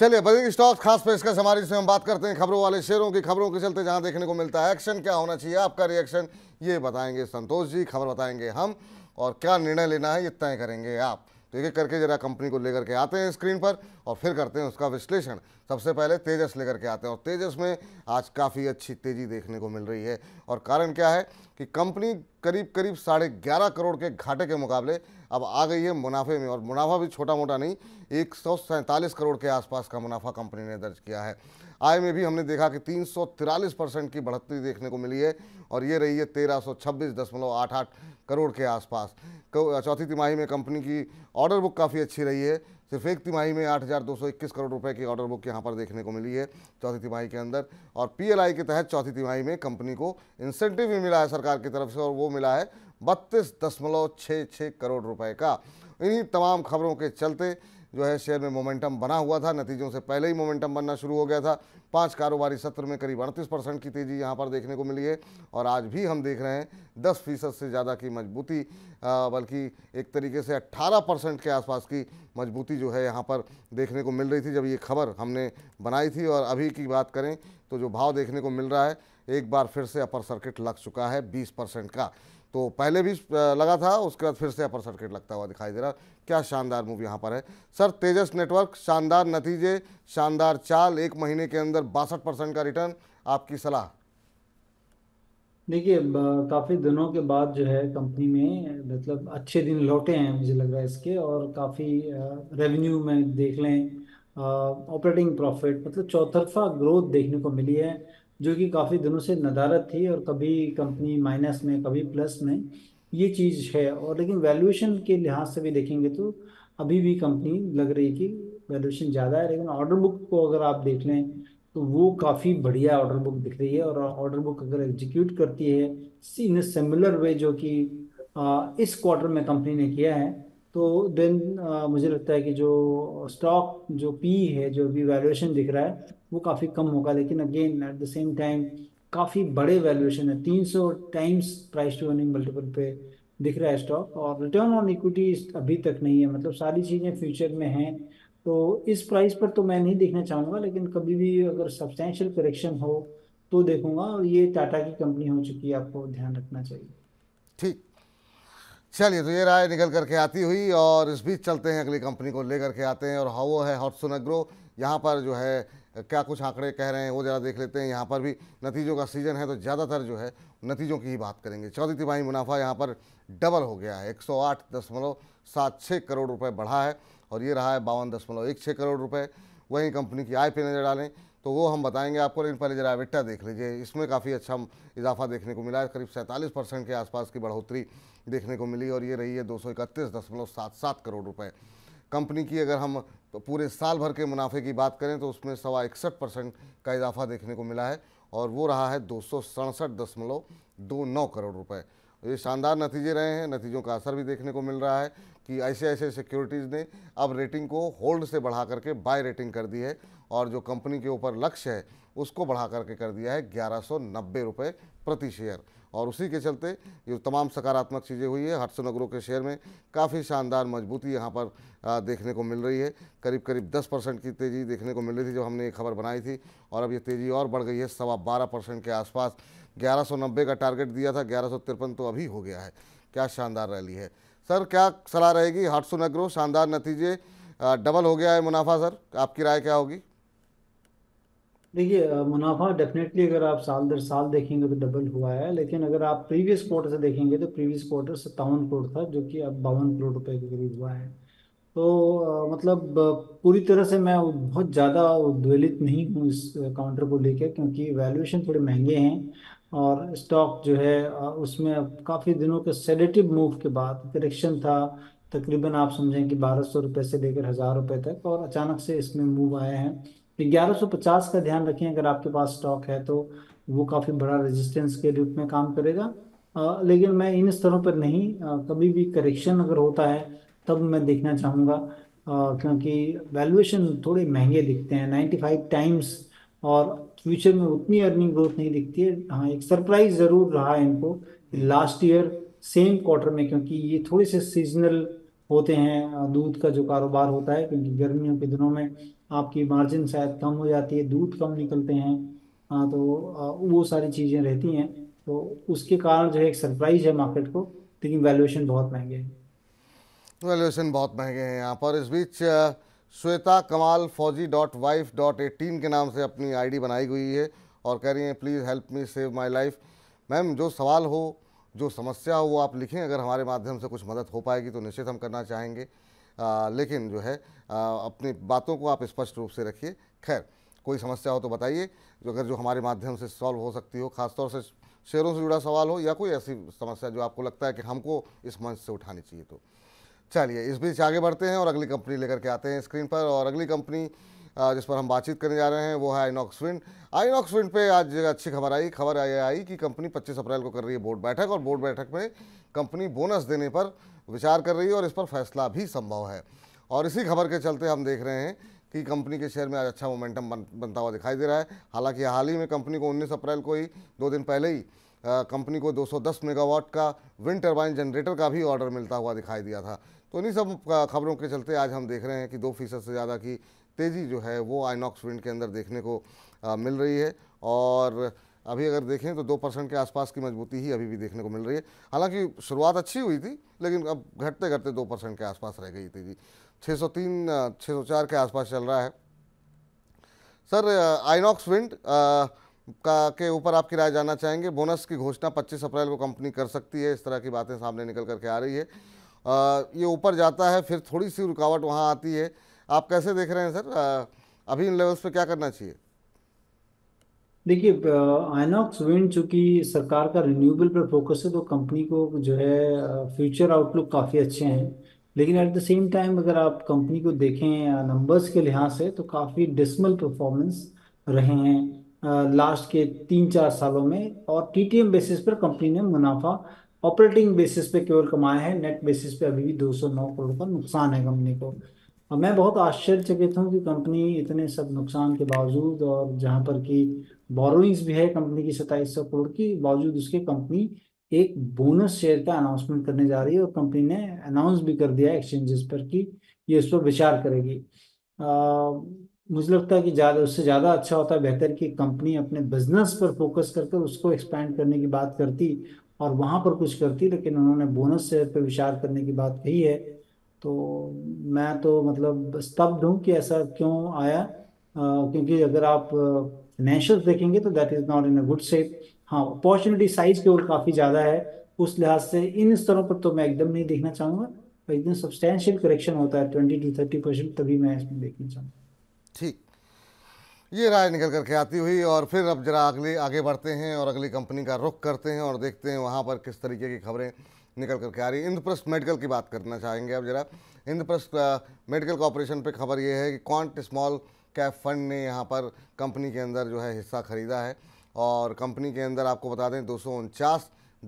चलिए बजेगी स्टॉक खास पेशकश हमारे इसमें हम बात करते हैं खबरों वाले शेयरों की खबरों के चलते जहां देखने को मिलता है एक्शन क्या होना चाहिए आपका रिएक्शन ये बताएंगे संतोष जी खबर बताएंगे हम और क्या निर्णय लेना है ये तय करेंगे आप तो एक एक करके जरा कंपनी को लेकर के आते हैं स्क्रीन पर और फिर करते हैं उसका विश्लेषण सबसे पहले तेजस लेकर के आते हैं और तेजस में आज काफ़ी अच्छी तेज़ी देखने को मिल रही है और कारण क्या है कि कंपनी करीब करीब साढ़े ग्यारह करोड़ के घाटे के मुकाबले अब आ गई है मुनाफे में और मुनाफा भी छोटा मोटा नहीं एक करोड़ के आसपास का मुनाफा कंपनी ने दर्ज किया है आय में भी हमने देखा कि तीन परसेंट की बढ़ोतरी देखने को मिली है और ये रही है तेरह करोड़ के आसपास चौथी तिमाही में कंपनी की ऑर्डर बुक काफ़ी अच्छी रही है सिर्फ एक तिमाही में 8,221 करोड़ रुपए की ऑर्डर बुक यहाँ पर देखने को मिली है चौथी तिमाही के अंदर और पीएलआई के तहत चौथी तिमाही में कंपनी को इंसेंटिव भी मिला है सरकार की तरफ से और वो मिला है बत्तीस दशमलव छः छः करोड़ रुपये का इन्हीं तमाम खबरों के चलते जो है शेयर में मोमेंटम बना हुआ था नतीजों से पहले ही मोमेंटम बनना शुरू हो गया था पाँच कारोबारी सत्र में करीब अड़तीस परसेंट की तेज़ी यहाँ पर देखने को मिली है और आज भी हम देख रहे हैं दस फीसद से ज़्यादा की मजबूती बल्कि एक तरीके से अट्ठारह परसेंट के आसपास की मजबूती जो है यहाँ पर देखने को मिल रही थी जब ये खबर हमने बनाई थी और अभी की बात करें तो जो भाव देखने को मिल रहा है एक बार फिर से अपर सर्किट लग चुका है बीस परसेंट का तो पहले भी लगा था उसके बाद फिर से अपर सर्किट लगता हुआ दिखाई दे रहा क्या शानदार मूव यहाँ पर है सर तेजस नेटवर्क शानदार नतीजे शानदार चाल एक महीने के अंदर बासठ परसेंट का रिटर्न आपकी सलाह देखिए काफ़ी दिनों के बाद जो है कंपनी में मतलब अच्छे दिन लौटे हैं मुझे लग रहा है इसके और काफ़ी रेवेन्यू में देख लें ऑपरेटिंग प्रॉफिट मतलब चौतरफा ग्रोथ देखने को मिली है जो कि काफ़ी दिनों से नदारत थी और कभी कंपनी माइनस में कभी प्लस में ये चीज़ है और लेकिन वैल्यूएशन के लिहाज से भी देखेंगे तो अभी भी कंपनी लग रही कि वैल्यूएशन ज़्यादा है लेकिन ऑर्डर बुक को अगर आप देख लें तो वो काफ़ी बढ़िया ऑर्डर बुक दिख रही है और ऑर्डर बुक अगर एग्जीक्यूट करती है इन सिमिलर वे जो कि इस क्वार्टर में कंपनी ने किया है तो देन मुझे लगता है कि जो स्टॉक जो पी है जो अभी वैल्यूएशन दिख रहा है वो काफ़ी कम होगा लेकिन again at the same time काफ़ी बड़े वैल्यूएशन है 300 times price to earning multiple पे दिख रहा है स्टॉक और रिटर्न ऑन इक्विटी अभी तक नहीं है मतलब सारी चीज़ें फ्यूचर में हैं तो इस प्राइस पर तो मैं नहीं देखना चाहूँगा लेकिन कभी भी अगर सब्सटेंशियल करेक्शन हो तो देखूंगा और ये टाटा की कंपनी हो चुकी है आपको ध्यान रखना चाहिए ठीक चलिए तो ये राय निकल करके आती हुई और इस बीच चलते हैं अगली कंपनी को लेकर के आते हैं और हाँ वो है हॉटसन एग्रो यहाँ पर जो है क्या कुछ आंकड़े कह रहे हैं वो ज़रा देख लेते हैं यहाँ पर भी नतीजों का सीजन है तो ज़्यादातर जो है नतीजों की ही बात करेंगे चौथी तिमाही मुनाफा यहाँ पर डबल हो गया है एक सौ आठ दशमलव सात छः करोड़ रुपये बढ़ा है और ये रहा है बावन दशमलव एक छः करोड़ रुपये वहीं कंपनी की आय पर नज़र डालें तो वो हम बताएंगे आपको लेकिन पहले जरा विट्टा देख लीजिए इसमें काफ़ी अच्छा इजाफा देखने को मिला है करीब सैंतालीस परसेंट के आसपास की बढ़ोतरी देखने को मिली और ये रही है दो दशमलव सात सात करोड़ रुपये कंपनी की अगर हम तो पूरे साल भर के मुनाफे की बात करें तो उसमें सवा इकसठ परसेंट का इजाफा देखने को मिला है और वो रहा है दो करोड़ रुपये ये शानदार नतीजे रहे हैं नतीजों का असर भी देखने को मिल रहा है कि ऐसे ऐसे सिक्योरिटीज़ ने अब रेटिंग को होल्ड से बढ़ा करके बाय रेटिंग कर दी है और जो कंपनी के ऊपर लक्ष्य है उसको बढ़ा करके कर दिया है ग्यारह सौ प्रति शेयर और उसी के चलते ये तमाम सकारात्मक चीज़ें हुई है हटसन अग्रो के शेयर में काफ़ी शानदार मजबूती यहाँ पर देखने को मिल रही है करीब करीब 10 परसेंट की तेज़ी देखने को मिल रही थी जब हमने ये खबर बनाई थी और अब ये तेज़ी और बढ़ गई है सवा बारह परसेंट के आसपास 1190 का टारगेट दिया था ग्यारह तो अभी हो गया है क्या शानदार रैली है सर क्या सलाह रहेगी हाटसुन एग्रो शानदार नतीजे डबल हो गया है मुनाफा सर आपकी राय क्या होगी देखिए मुनाफा डेफिनेटली अगर आप साल दर साल देखेंगे तो डबल हुआ है लेकिन अगर आप प्रीवियस क्वार्टर से देखेंगे तो प्रीवियस क्वार्टर सत्तावन करोड़ था जो कि अब बावन करोड़ रुपए के करीब हुआ है तो आ, मतलब पूरी तरह से मैं बहुत ज़्यादा उद्वेलित नहीं हूँ इस काउंटर को लेकर क्योंकि वैल्यूएशन थोड़े महंगे हैं और स्टॉक जो है उसमें अब काफ़ी दिनों के सेडेटिव मूव के बाद करेक्शन था तकरीबन आप समझें कि बारह सौ रुपये से लेकर हज़ार रुपये तक और अचानक से इसमें मूव आए हैं ग्यारह सौ पचास का ध्यान रखें अगर आपके पास स्टॉक है तो वो काफ़ी बड़ा रेजिस्टेंस के रूप में काम करेगा आ, लेकिन मैं इन स्तरों पर नहीं आ, कभी भी करेक्शन अगर होता है तब मैं देखना चाहूँगा क्योंकि वैल्यूएशन थोड़े महंगे दिखते हैं नाइन्टी फाइव टाइम्स और फ्यूचर में उतनी अर्निंग ग्रोथ नहीं दिखती है हाँ एक सरप्राइज जरूर रहा है इनको लास्ट ईयर सेम क्वार्टर में क्योंकि ये थोड़े से सीजनल होते हैं हाँ, दूध का जो कारोबार होता है क्योंकि गर्मियों के दिनों में आपकी मार्जिन शायद कम हो जाती है दूध कम निकलते हैं हाँ तो हाँ, वो सारी चीज़ें रहती हैं तो उसके कारण जो है एक सरप्राइज है मार्केट को लेकिन वैल्यूएशन बहुत महंगे हैं वैल्यूएशन बहुत महंगे हैं यहाँ पर इस बीच श्वेता कमाल फौजी डॉट वाइफ डॉट एटीन के नाम से अपनी आईडी बनाई हुई है और कह रही हैं please help me save my life ma'am जो सवाल हो जो समस्या हो वो आप लिखें अगर हमारे माध्यम से कुछ मदद हो पाएगी तो निश्चित हम करना चाहेंगे आ, लेकिन जो है आ, अपनी बातों को आप स्पष्ट रूप से रखिए खैर कोई समस्या हो तो बताइए जो अगर जो हमारे माध्यम से सॉल्व हो सकती हो खासतौर से शेयरों से जुड़ा सवाल हो या कोई ऐसी समस्या जो आपको लगता है कि हमको इस मंच से उठानी चाहिए तो चलिए इस बीच आगे बढ़ते हैं और अगली कंपनी लेकर के आते हैं स्क्रीन पर और अगली कंपनी जिस पर हम बातचीत करने जा रहे हैं वो है आइनॉक्स विंड पे आज अच्छी खबर आई खबर आई कि कंपनी 25 अप्रैल को कर रही है बोर्ड बैठक और बोर्ड बैठक में कंपनी बोनस देने पर विचार कर रही है और इस पर फैसला भी संभव है और इसी खबर के चलते हम देख रहे हैं कि कंपनी के शेयर में आज अच्छा मोमेंटम बन, बनता हुआ दिखाई दे रहा है हालांकि हाल ही में कंपनी को उन्नीस अप्रैल को ही दो दिन पहले ही कंपनी को 210 मेगावाट का विंड टरबाइन जनरेटर का भी ऑर्डर मिलता हुआ दिखाई दिया था तो इन्हीं सब खबरों के चलते आज हम देख रहे हैं कि दो फीसद से ज़्यादा की तेज़ी जो है वो आइनॉक्स विंड के अंदर देखने को आ, मिल रही है और अभी अगर देखें तो दो परसेंट के आसपास की मजबूती ही अभी भी देखने को मिल रही है हालांकि शुरुआत अच्छी हुई थी लेकिन अब घटते घटते दो परसेंट के आसपास रह गई तेजी 603 604 के आसपास चल रहा है सर आइनॉक्स विंड आ, का के ऊपर आपकी राय जानना चाहेंगे बोनस की घोषणा 25 अप्रैल को कंपनी कर सकती है इस तरह की बातें सामने निकल करके आ रही है आ, ये ऊपर जाता है फिर थोड़ी सी रुकावट वहाँ आती है आप कैसे देख रहे हैं सर आ, अभी इन लेवल्स पे क्या करना चाहिए देखिए आइनॉक्स विंड चूंकि सरकार का रिन्यूएबल पर फोकस है तो कंपनी को जो है फ्यूचर आउटलुक काफ़ी अच्छे हैं लेकिन एट द सेम टाइम अगर आप कंपनी को देखें नंबर्स के लिहाज से तो काफ़ी डिसमल परफॉर्मेंस रहे हैं लास्ट के तीन चार सालों में और टीटीएम बेसिस पर कंपनी ने मुनाफा ऑपरेटिंग बेसिस पे केवल कमाया है नेट बेसिस पे अभी भी 209 करोड़ का नुकसान है कंपनी को और मैं बहुत आश्चर्यचकित हूँ कि कंपनी इतने सब नुकसान के बावजूद और जहाँ पर कि बोरोइंग्स भी है कंपनी की सत्ताईस सौ करोड़ की बावजूद उसके कंपनी एक बोनस शेयर का अनाउंसमेंट करने जा रही है और कंपनी ने अनाउंस भी कर दिया एक्सचेंजेस पर कि ये उस पर विचार करेगी आ, मुझे लगता है कि ज़्यादा उससे ज़्यादा अच्छा होता है बेहतर कि कंपनी अपने बिजनेस पर फोकस करके उसको एक्सपैंड करने की बात करती और वहाँ पर कुछ करती लेकिन उन्होंने बोनस से पर विचार करने की बात कही है तो मैं तो मतलब स्तब्ध हूँ कि ऐसा क्यों आया आ, क्योंकि अगर आप फाइनेंशियल देखेंगे तो that is not in a good shape हाँ अपॉर्चुनिटी साइज के ओर काफ़ी ज़्यादा है उस लिहाज से इन स्तरों पर तो मैं एकदम नहीं देखना चाहूँगा एकदम सब्सटैंशियल करेक्शन होता है ट्वेंटी टू थर्टी परसेंट तभी मैं इसमें देखना चाहूँगा ठीक ये राय निकल कर के आती हुई और फिर अब जरा अगले आगे बढ़ते हैं और अगली कंपनी का रुख करते हैं और देखते हैं वहाँ पर किस तरीके की खबरें निकल करके आ रही इंद्रप्रस्थ मेडिकल की बात करना चाहेंगे अब जरा इंद्रप्रस्थ मेडिकल कॉरपोरेशन पे खबर ये है कि क्वांट स्मॉल कैप फंड ने यहाँ पर कंपनी के अंदर जो है हिस्सा खरीदा है और कंपनी के अंदर आपको बता दें दो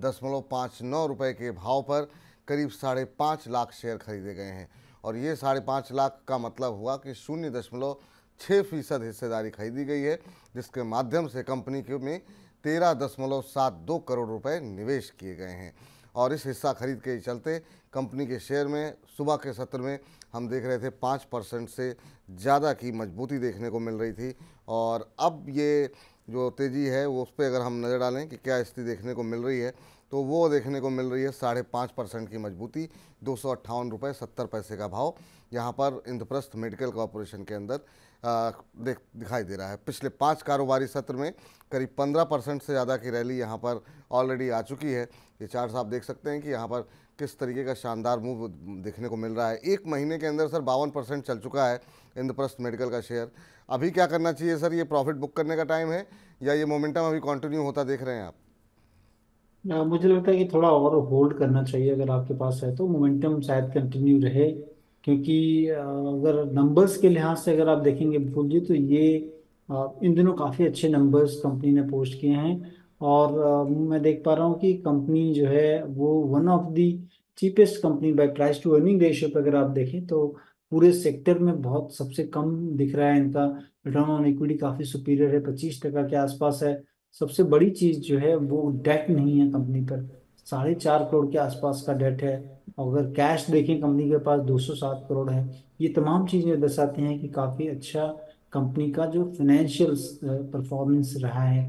दशमलव पाँच नौ रुपये के भाव पर करीब साढ़े पाँच लाख शेयर खरीदे गए हैं और ये साढ़े पाँच लाख का मतलब हुआ कि शून्य दशमलव छः फीसद हिस्सेदारी खरीदी गई है जिसके माध्यम से कंपनी के में तेरह दशमलव सात दो करोड़ रुपए निवेश किए गए हैं और इस हिस्सा खरीद के चलते कंपनी के शेयर में सुबह के सत्र में हम देख रहे थे पाँच परसेंट से ज़्यादा की मजबूती देखने को मिल रही थी और अब ये जो तेज़ी है वो उस पर अगर हम नज़र डालें कि क्या स्थिति देखने को मिल रही है तो वो देखने को मिल रही है साढ़े पाँच परसेंट की मजबूती दो सौ अट्ठावन रुपये सत्तर पैसे का भाव यहाँ पर इंद्रप्रस्थ मेडिकल कॉरपोरेशन के अंदर देख दिखाई दे रहा है पिछले पाँच कारोबारी सत्र में करीब पंद्रह परसेंट से ज़्यादा की रैली यहाँ पर ऑलरेडी आ चुकी है ये चार्ट आप देख सकते हैं कि यहाँ पर किस तरीके का शानदार मूव देखने को मिल रहा है एक महीने के अंदर सर बावन परसेंट चल चुका है इंद्रप्रस्थ मेडिकल का शेयर अभी क्या करना चाहिए सर ये प्रॉफिट बुक करने का टाइम है या ये मोमेंटम अभी कंटिन्यू होता देख रहे हैं आप मुझे लगता है कि थोड़ा और होल्ड करना चाहिए अगर आपके पास है तो मोमेंटम शायद कंटिन्यू रहे क्योंकि अगर नंबर्स के लिहाज से अगर आप देखेंगे विपुल जी तो ये इन दिनों काफ़ी अच्छे नंबर्स कंपनी ने पोस्ट किए हैं और मैं देख पा रहा हूँ कि कंपनी जो है वो one of the cheapest company by price to earning ratio पर अगर आप देखें तो पूरे सेक्टर में बहुत सबसे कम दिख रहा है इनका रिटर्न ऑन इक्विटी काफ़ी सुपीरियर है पच्चीस टका के आसपास है सबसे बड़ी चीज़ जो है वो डेट नहीं है कंपनी पर साढ़े चार करोड़ के आसपास का डेट है अगर कैश देखें कंपनी के पास 207 करोड़ है ये तमाम चीज़ें दर्शाती हैं कि काफ़ी अच्छा कंपनी का जो फाइनेंशियल परफॉर्मेंस रहा है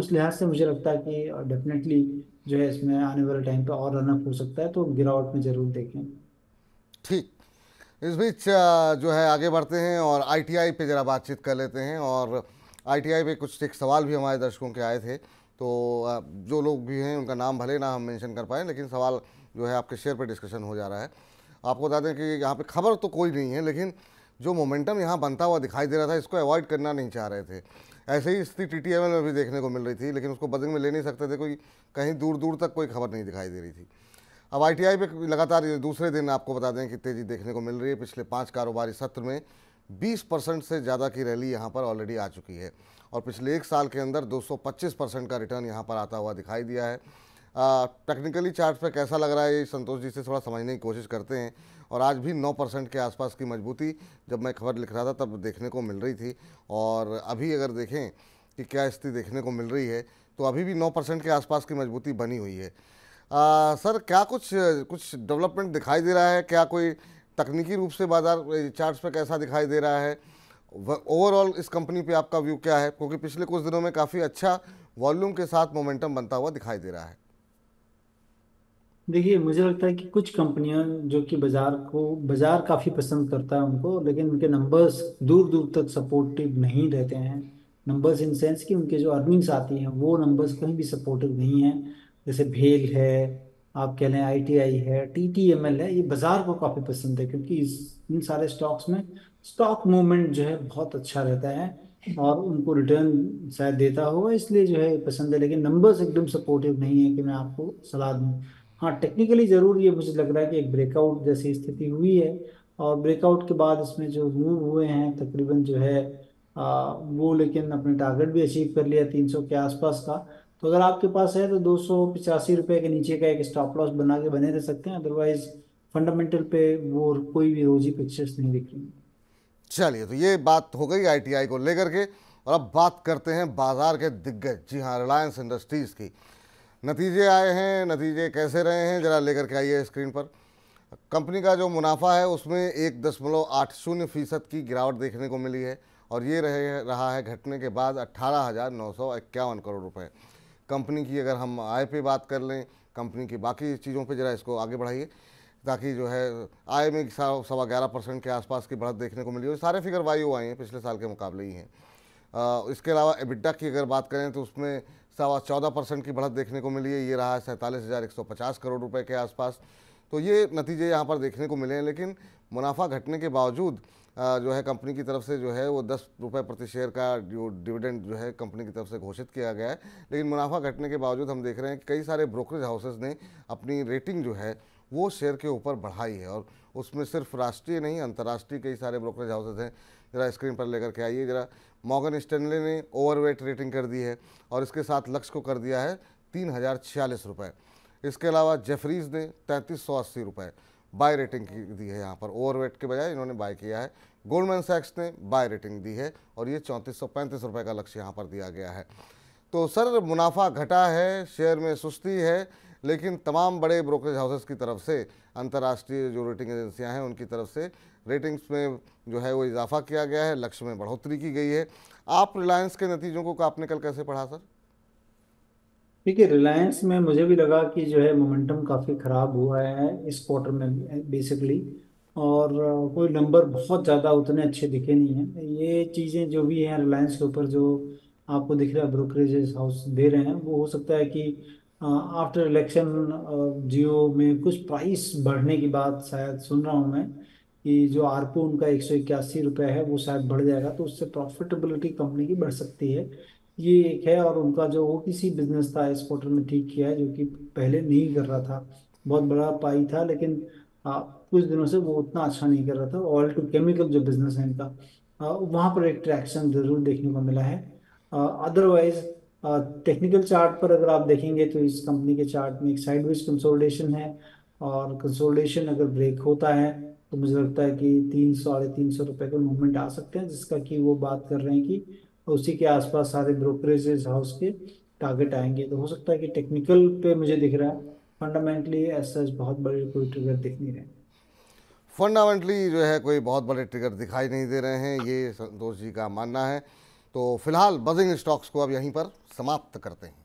उस लिहाज से मुझे लगता है कि डेफिनेटली जो है इसमें आने वाले टाइम पर और रनअप हो सकता है तो गिरावट में ज़रूर देखें ठीक इस बीच जो है आगे बढ़ते हैं और आईटीआई पे ज़रा बातचीत कर लेते हैं और आईटीआई पे कुछ एक सवाल भी हमारे दर्शकों के आए थे तो जो लोग भी हैं उनका नाम भले ना हम मेंशन कर पाएँ लेकिन सवाल जो है आपके शेयर पर डिस्कशन हो जा रहा है आपको बता दें कि यहाँ पे खबर तो कोई नहीं है लेकिन जो मोमेंटम यहाँ बनता हुआ दिखाई दे रहा था इसको अवॉइड करना नहीं चाह रहे थे ऐसे ही स्थिति टी टी में भी देखने को मिल रही थी लेकिन उसको बजंग में ले नहीं सकते थे कोई कहीं दूर दूर तक कोई खबर नहीं दिखाई दे रही थी अब आई पे लगातार दूसरे दिन आपको बता दें कि तेज़ी देखने को मिल रही है पिछले पाँच कारोबारी सत्र में 20 परसेंट से ज़्यादा की रैली यहाँ पर ऑलरेडी आ चुकी है और पिछले एक साल के अंदर 225 परसेंट का रिटर्न यहाँ पर आता हुआ दिखाई दिया है टेक्निकली चार्ट पे कैसा लग रहा है ये संतोष जी से थोड़ा समझने की कोशिश करते हैं और आज भी 9 परसेंट के आसपास की मजबूती जब मैं खबर लिख रहा था तब देखने को मिल रही थी और अभी अगर देखें कि क्या स्थिति देखने को मिल रही है तो अभी भी नौ परसेंट के आसपास की मजबूती बनी हुई है आ, सर क्या कुछ कुछ डेवलपमेंट दिखाई दे रहा है क्या कोई तकनीकी रूप से बाज़ार चार्ट पे कैसा दिखाई दे रहा है ओवरऑल इस कंपनी पे आपका व्यू क्या है क्योंकि पिछले कुछ दिनों में काफ़ी अच्छा वॉल्यूम के साथ मोमेंटम बनता हुआ दिखाई दे रहा है देखिए मुझे लगता है कि कुछ कंपनियां जो कि बाजार को बाजार काफ़ी पसंद करता है उनको लेकिन उनके नंबर्स दूर दूर तक सपोर्टिव नहीं रहते हैं नंबर्स इन सेंस कि उनके जो अर्निंग्स आती हैं वो नंबर्स कहीं भी सपोर्टिव नहीं हैं जैसे भेल है आप कह लें आई टी आई है टी टी एम एल है ये बाजार को काफ़ी पसंद है क्योंकि इस इन सारे स्टॉक्स में स्टॉक मूवमेंट जो है बहुत अच्छा रहता है और उनको रिटर्न शायद देता होगा इसलिए जो है पसंद है लेकिन नंबर्स एकदम सपोर्टिव नहीं है कि मैं आपको सलाह दूँ हाँ टेक्निकली ज़रूर ये मुझे लग रहा है कि एक ब्रेकआउट जैसी स्थिति हुई है और ब्रेकआउट के बाद इसमें जो मूव हुए हैं तकरीबन जो है आ, वो लेकिन अपने टारगेट भी अचीव कर लिया तीन सौ के आसपास का तो अगर आपके पास है तो दो सौ के नीचे का एक स्टॉप लॉस बना के बने रह सकते हैं अदरवाइज फंडामेंटल पे वो कोई भी रोजी पिक्चर्स नहीं दिख रही चलिए तो ये बात हो गई आईटीआई को लेकर के और अब बात करते हैं बाज़ार के दिग्गज जी हाँ रिलायंस इंडस्ट्रीज़ की नतीजे आए हैं नतीजे कैसे रहे हैं ज़रा लेकर के आइए स्क्रीन पर कंपनी का जो मुनाफा है उसमें एक दशमलव आठ शून्य फीसद की गिरावट देखने को मिली है और ये रहे रहा है घटने के बाद अट्ठारह हज़ार नौ सौ इक्यावन करोड़ रुपये कंपनी की अगर हम आय पे बात कर लें कंपनी की बाकी चीज़ों पे ज़रा इसको आगे बढ़ाइए ताकि जो है आय में सवा ग्यारह परसेंट के आसपास की बढ़त देखने को मिली और सारे फिगर वायु आए हैं पिछले साल के मुकाबले ही हैं इसके अलावा एबिड्डा की अगर बात करें तो उसमें सवा चौदह परसेंट की बढ़त देखने को मिली है ये रहा है सैंतालीस हज़ार एक सौ पचास करोड़ रुपये के आसपास तो ये नतीजे यहाँ पर देखने को मिले हैं लेकिन मुनाफा घटने के बावजूद जो है कंपनी की तरफ से जो है वो दस रुपये प्रति शेयर का जो डिविडेंड जो है कंपनी की तरफ से घोषित किया गया है लेकिन मुनाफा घटने के बावजूद हम देख रहे हैं कि कई सारे ब्रोकरेज हाउसेज ने अपनी रेटिंग जो है वो शेयर के ऊपर बढ़ाई है और उसमें सिर्फ राष्ट्रीय नहीं अंतर्राष्ट्रीय कई सारे ब्रोकरेज हाउसेज हैं ज़रा स्क्रीन पर लेकर के आइए ज़रा मॉगन स्टेनले ने ओवरवेट रेटिंग कर दी है और इसके साथ लक्ष्य को कर दिया है तीन हज़ार छियालीस रुपये इसके अलावा जेफरीज ने तैंतीस सौ अस्सी रुपये बाय रेटिंग की दी है यहाँ पर ओवरवेट के बजाय इन्होंने बाय किया है गोल्डमैन सैक्स ने बाय रेटिंग दी है और ये चौंतीस सौ पैंतीस रुपये का लक्ष्य यहाँ पर दिया गया है तो सर मुनाफा घटा है शेयर में सुस्ती है लेकिन तमाम बड़े ब्रोकरेज हाउसेस की तरफ से अंतर्राष्ट्रीय जो रेटिंग एजेंसियाँ हैं उनकी तरफ से रेटिंग्स में जो है वो इजाफा किया गया है लक्ष्य में बढ़ोतरी की गई है आप रिलायंस के नतीजों को आपने कल कैसे पढ़ा सर देखिए रिलायंस में मुझे भी लगा कि जो है मोमेंटम काफ़ी ख़राब हुआ है इस क्वार्टर में बेसिकली और कोई नंबर बहुत ज़्यादा उतने अच्छे दिखे नहीं हैं ये चीज़ें जो भी हैं रिलायंस के ऊपर जो आपको दिख रहा है ब्रोकरेज हाउस दे रहे हैं वो हो सकता है कि आफ्टर इलेक्शन जियो में कुछ प्राइस बढ़ने की बात शायद सुन रहा हूँ मैं कि जो आरपो उनका एक सौ इक्यासी रुपये है वो शायद बढ़ जाएगा तो उससे प्रॉफिटेबिलिटी कंपनी की बढ़ सकती है ये एक है और उनका जो ओ बिजनेस था इस क्वार्टर में ठीक किया है जो कि पहले नहीं कर रहा था बहुत बड़ा पाई था लेकिन आ, कुछ दिनों से वो उतना अच्छा नहीं कर रहा था ऑयल टू केमिकल जो बिजनेस है इनका वहाँ पर एक ट्रैक्शन ज़रूर देखने को मिला है अदरवाइज टेक्निकल चार्ट पर अगर आप देखेंगे तो इस कंपनी के चार्ट में एक साइडवेज कंसोलिडेशन है और कंसोलिडेशन अगर ब्रेक होता है तो मुझे लगता है कि तीन सौ साढ़े तीन सौ रुपये का मूवमेंट आ सकते हैं जिसका कि वो बात कर रहे हैं कि तो उसी के आसपास सारे ब्रोकरेजेस हाउस के टारगेट आएंगे तो हो सकता है कि टेक्निकल पे मुझे दिख रहा है फंडामेंटली ऐसा बहुत बड़े कोई ट्रिगर दिख नहीं रहे फंडामेंटली जो है कोई बहुत बड़े ट्रिगर दिखाई नहीं दे रहे हैं ये संतोष जी का मानना है तो फिलहाल बजिंग स्टॉक्स को अब यहीं पर समाप्त करते हैं